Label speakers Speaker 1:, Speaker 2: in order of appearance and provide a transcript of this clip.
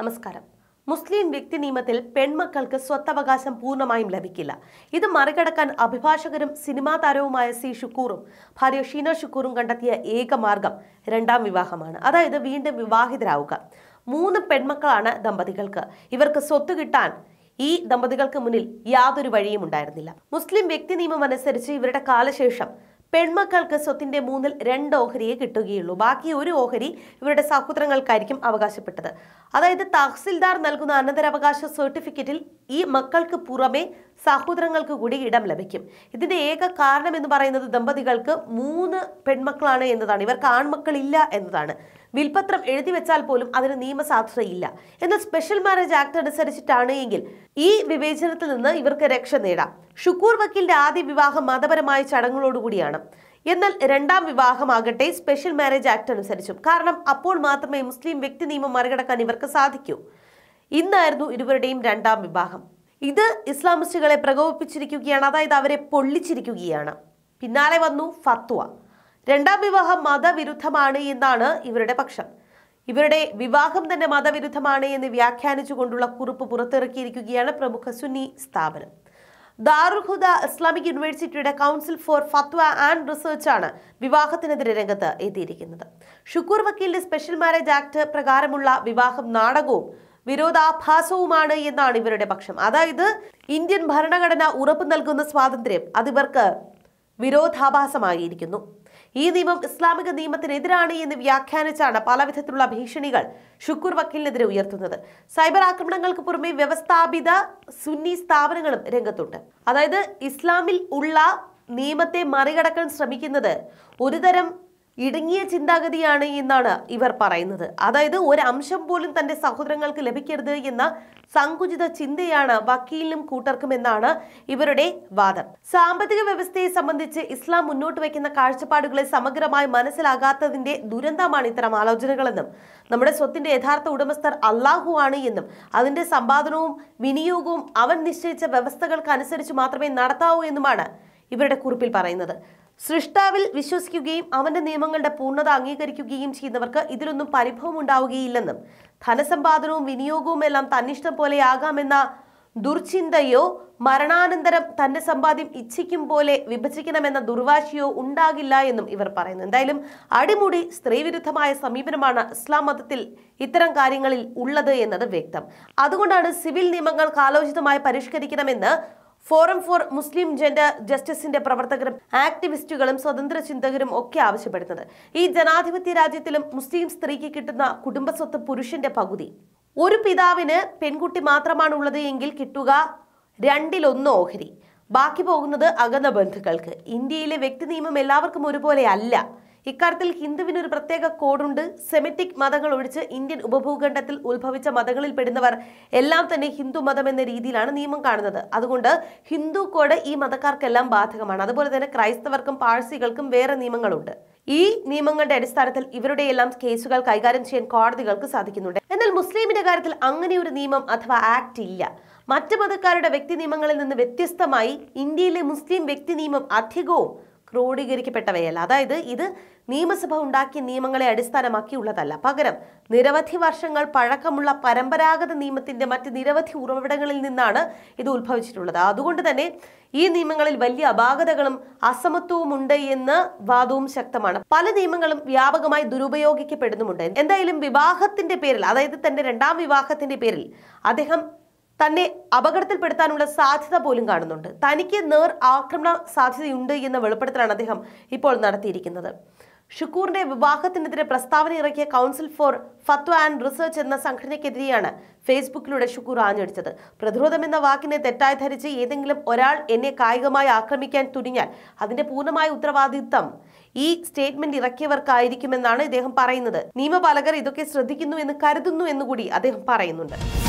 Speaker 1: നമസ്കാരം മുസ്ലിം വ്യക്തി നിയമത്തിൽ പെൺമക്കൾക്ക് സ്വത്തവകാശം പൂർണ്ണമായും ലഭിക്കില്ല ഇത് മറികടക്കാൻ അഭിഭാഷകരും സിനിമാ താരവുമായ സി ഷുക്കൂറും ഭാര്യ ഷീന ഷുക്കൂറും കണ്ടെത്തിയ ഏക മാർഗം രണ്ടാം വിവാഹമാണ് അതായത് വീണ്ടും വിവാഹിതരാവുക മൂന്ന് പെൺമക്കളാണ് ദമ്പതികൾക്ക് ഇവർക്ക് സ്വത്ത് കിട്ടാൻ ഈ ദമ്പതികൾക്ക് മുന്നിൽ യാതൊരു വഴിയും ഉണ്ടായിരുന്നില്ല മുസ്ലിം വ്യക്തി നിയമം അനുസരിച്ച് ഇവരുടെ കാലശേഷം പെൺമക്കൾക്ക് സ്വത്തിന്റെ മൂന്നിൽ രണ്ട് ഓഹരിയെ കിട്ടുകയുള്ളൂ ബാക്കി ഒരു ഓഹരി ഇവരുടെ സഹോദരങ്ങൾക്കായിരിക്കും അവകാശപ്പെട്ടത് അതായത് തഹസിൽദാർ നൽകുന്ന അനന്തരാവകാശ സർട്ടിഫിക്കറ്റിൽ ഈ മക്കൾക്ക് പുറമെ സഹോദരങ്ങൾക്ക് കൂടി ഇടം ലഭിക്കും ഇതിന്റെ ഏക കാരണം എന്ന് പറയുന്നത് ദമ്പതികൾക്ക് മൂന്ന് പെൺമക്കളാണ് എന്നതാണ് ഇവർക്ക് ആൺമക്കളില്ല എന്നതാണ് വിൽപത്രം എഴുതി വെച്ചാൽ പോലും അതിന് നിയമസാധുതയില്ല എന്നാൽ സ്പെഷ്യൽ മാരേജ് ആക്ട് അനുസരിച്ചിട്ടാണ് എങ്കിൽ ഈ വിവേചനത്തിൽ നിന്ന് ഇവർക്ക് രക്ഷ നേടാം ഷുക്കൂർ വക്കീലിന്റെ ആദ്യ വിവാഹം മതപരമായ ചടങ്ങുകളോടുകൂടിയാണ് എന്നാൽ രണ്ടാം വിവാഹമാകട്ടെ സ്പെഷ്യൽ മാരേജ് ആക്ട് അനുസരിച്ചും കാരണം അപ്പോൾ മാത്രമേ മുസ്ലിം വ്യക്തി നിയമം മറികടക്കാൻ ഇവർക്ക് സാധിക്കൂ ഇന്നായിരുന്നു ഇരുവരുടെയും രണ്ടാം വിവാഹം ഇത് ഇസ്ലാമിസ്റ്റുകളെ പ്രകോപിപ്പിച്ചിരിക്കുകയാണ് അതായത് അവരെ പൊള്ളിച്ചിരിക്കുകയാണ് പിന്നാലെ വന്നു ഫത്വ രണ്ടാം വിവാഹം മതവിരുദ്ധമാണ് എന്നാണ് ഇവരുടെ പക്ഷം ഇവരുടെ വിവാഹം തന്നെ മതവിരുദ്ധമാണ് എന്ന് വ്യാഖ്യാനിച്ചുകൊണ്ടുള്ള കുറിപ്പ് പുറത്തിറക്കിയിരിക്കുകയാണ് പ്രമുഖ സുന്നി സ്ഥാപനം ദാറുഹുദ ഇസ്ലാമിക് യൂണിവേഴ്സിറ്റിയുടെ കൗൺസിൽ ഫോർ ഫത്വ ആൻഡ് ആണ് വിവാഹത്തിനെതിരെ രംഗത്ത് എത്തിയിരിക്കുന്നത് ഷുക്കൂർ വക്കീലിന്റെ സ്പെഷ്യൽ മാരേജ് ആക്ട് പ്രകാരമുള്ള വിവാഹം നാടകവും വിരോധാഭാസവുമാണ് എന്നാണ് ഇവരുടെ പക്ഷം അതായത് ഇന്ത്യൻ ഭരണഘടന ഉറപ്പു നൽകുന്ന സ്വാതന്ത്ര്യം അതിവർക്ക് വിരോധാഭാസമായിരിക്കുന്നു ഈ നിയമം ഇസ്ലാമിക നിയമത്തിനെതിരാണ് എന്ന് വ്യാഖ്യാനിച്ചാണ് പലവിധത്തിലുള്ള ഭീഷണികൾ ഷുക്കൂർ വക്കീലിനെതിരെ ഉയർത്തുന്നത് സൈബർ ആക്രമണങ്ങൾക്ക് പുറമെ വ്യവസ്ഥാപിത സുന്നി സ്ഥാപനങ്ങളും രംഗത്തുണ്ട് അതായത് ഇസ്ലാമിൽ ഉള്ള നിയമത്തെ മറികടക്കാൻ ശ്രമിക്കുന്നത് ഒരുതരം ഇടുങ്ങിയ ചിന്താഗതിയാണ് എന്നാണ് ഇവർ പറയുന്നത് അതായത് ഒരു അംശം പോലും തന്റെ സഹോദരങ്ങൾക്ക് ലഭിക്കരുത് എന്ന സങ്കുചിത ചിന്തയാണ് വക്കീലിനും കൂട്ടർക്കും എന്നാണ് ഇവരുടെ വാദം സാമ്പത്തിക വ്യവസ്ഥയെ സംബന്ധിച്ച് ഇസ്ലാം മുന്നോട്ട് വയ്ക്കുന്ന കാഴ്ചപ്പാടുകളെ സമഗ്രമായി മനസ്സിലാകാത്തതിന്റെ ദുരന്തമാണ് ഇത്തരം ആലോചനകളെന്നും നമ്മുടെ സ്വത്തിന്റെ യഥാർത്ഥ ഉടമസ്ഥർ അള്ളാഹു ആണ് എന്നും അതിന്റെ സമ്പാദനവും വിനിയോഗവും അവൻ നിശ്ചയിച്ച വ്യവസ്ഥകൾക്കനുസരിച്ച് മാത്രമേ നടത്താവൂ എന്നുമാണ് ഇവരുടെ കുറിപ്പിൽ പറയുന്നത് സൃഷ്ടാവിൽ വിശ്വസിക്കുകയും അവന്റെ നിയമങ്ങളുടെ പൂർണ്ണത അംഗീകരിക്കുകയും ചെയ്യുന്നവർക്ക് ഇതിലൊന്നും പരിഭവം ഉണ്ടാവുകയില്ലെന്നും ധനസമ്പാദനവും വിനിയോഗവും എല്ലാം തന്നിഷ്ടം പോലെയാകാമെന്ന ദുർചിന്തയോ മരണാനന്തരം തന്റെ സമ്പാദ്യം ഇച്ഛിക്കും പോലെ വിഭജിക്കണമെന്ന ദുർവാശിയോ ഉണ്ടാകില്ല എന്നും ഇവർ പറയുന്നു എന്തായാലും അടിമുടി സ്ത്രീവിരുദ്ധമായ സമീപനമാണ് ഇസ്ലാം മതത്തിൽ ഇത്തരം കാര്യങ്ങളിൽ ഉള്ളത് എന്നത് വ്യക്തം അതുകൊണ്ടാണ് സിവിൽ നിയമങ്ങൾ കാലോചിതമായി പരിഷ്കരിക്കണമെന്ന് ഫോറം ഫോർ മുസ്ലിം ജെൻഡർ ജസ്റ്റിസിന്റെ പ്രവർത്തകരും ആക്ടിവിസ്റ്റുകളും സ്വതന്ത്ര ചിന്തകരും ഒക്കെ ആവശ്യപ്പെടുന്നത് ഈ ജനാധിപത്യ രാജ്യത്തിലും മുസ്ലിം സ്ത്രീക്ക് കിട്ടുന്ന കുടുംബസ്വത്ത് പുരുഷന്റെ പകുതി ഒരു പിതാവിന് പെൺകുട്ടി മാത്രമാണ് ഉള്ളത് എങ്കിൽ കിട്ടുക രണ്ടിലൊന്ന് ഓഹരി ബാക്കി പോകുന്നത് അകന്ന ബന്ധുക്കൾക്ക് ഇന്ത്യയിലെ വ്യക്തി നിയമം എല്ലാവർക്കും ഒരുപോലെ അല്ല ഇക്കാര്യത്തിൽ ഹിന്ദുവിനൊരു പ്രത്യേക കോഡുണ്ട് സെമിറ്റിക് മതങ്ങൾ ഒഴിച്ച് ഇന്ത്യൻ ഉപഭൂഖണ്ഡത്തിൽ ഉത്ഭവിച്ച മതങ്ങളിൽ പെടുന്നവർ എല്ലാം തന്നെ ഹിന്ദു മതം എന്ന രീതിയിലാണ് നിയമം കാണുന്നത് അതുകൊണ്ട് ഹിന്ദു കോഡ് ഈ മതക്കാർക്കെല്ലാം ബാധകമാണ് അതുപോലെ തന്നെ ക്രൈസ്തവർക്കും പാഴ്സികൾക്കും വേറെ നിയമങ്ങളുണ്ട് ഈ നിയമങ്ങളുടെ അടിസ്ഥാനത്തിൽ ഇവരുടെയെല്ലാം കേസുകൾ കൈകാര്യം ചെയ്യാൻ കോടതികൾക്ക് സാധിക്കുന്നുണ്ട് എന്നാൽ മുസ്ലിമിന്റെ കാര്യത്തിൽ അങ്ങനെ ഒരു നിയമം അഥവാ ആക്ട് ഇല്ല മറ്റ് മതക്കാരുടെ വ്യക്തി നിയമങ്ങളിൽ നിന്ന് വ്യത്യസ്തമായി ഇന്ത്യയിലെ മുസ്ലിം വ്യക്തി നിയമം അധികവും ക്രോഡീകരിക്കപ്പെട്ടവയല്ല അതായത് ഇത് നിയമസഭ ഉണ്ടാക്കിയ നിയമങ്ങളെ അടിസ്ഥാനമാക്കിയുള്ളതല്ല പകരം നിരവധി വർഷങ്ങൾ പഴക്കമുള്ള പരമ്പരാഗത നിയമത്തിന്റെ മറ്റ് നിരവധി ഉറവിടങ്ങളിൽ നിന്നാണ് ഇത് ഉത്ഭവിച്ചിട്ടുള്ളത് അതുകൊണ്ട് തന്നെ ഈ നിയമങ്ങളിൽ വലിയ അപാകതകളും അസമത്വവും ഉണ്ട് എന്ന് വാദവും ശക്തമാണ് പല നിയമങ്ങളും വ്യാപകമായി ദുരുപയോഗിക്കപ്പെടുന്നുമുണ്ട് എന്തായാലും വിവാഹത്തിന്റെ പേരിൽ അതായത് തന്റെ രണ്ടാം വിവാഹത്തിന്റെ പേരിൽ അദ്ദേഹം തന്നെ അപകടത്തിൽപ്പെടുത്താനുള്ള സാധ്യത പോലും കാണുന്നുണ്ട് തനിക്ക് നേർ ആക്രമണ സാധ്യതയുണ്ട് എന്ന വെളിപ്പെടുത്തലാണ് അദ്ദേഹം ഇപ്പോൾ നടത്തിയിരിക്കുന്നത് ഷുക്കൂറിന്റെ വിവാഹത്തിനെതിരെ പ്രസ്താവന ഇറക്കിയ കൗൺസിൽ ഫോർ ഫത്വ ആൻഡ് റിസർച്ച് എന്ന സംഘടനയ്ക്കെതിരെയാണ് ഫേസ്ബുക്കിലൂടെ ഷുക്കൂർ ആഞ്ഞടിച്ചത് പ്രതിരോധം എന്ന വാക്കിനെ തെറ്റായി ധരിച്ച് ഏതെങ്കിലും ഒരാൾ എന്നെ കായികമായി ആക്രമിക്കാൻ തുനിഞ്ഞാൽ അതിന്റെ പൂർണ്ണമായ ഉത്തരവാദിത്തം ഈ സ്റ്റേറ്റ്മെന്റ് ഇറക്കിയവർക്കായിരിക്കുമെന്നാണ് ഇദ്ദേഹം പറയുന്നത് നിയമപാലകർ ഇതൊക്കെ ശ്രദ്ധിക്കുന്നു എന്ന് കരുതുന്നു എന്നുകൂടി അദ്ദേഹം പറയുന്നുണ്ട്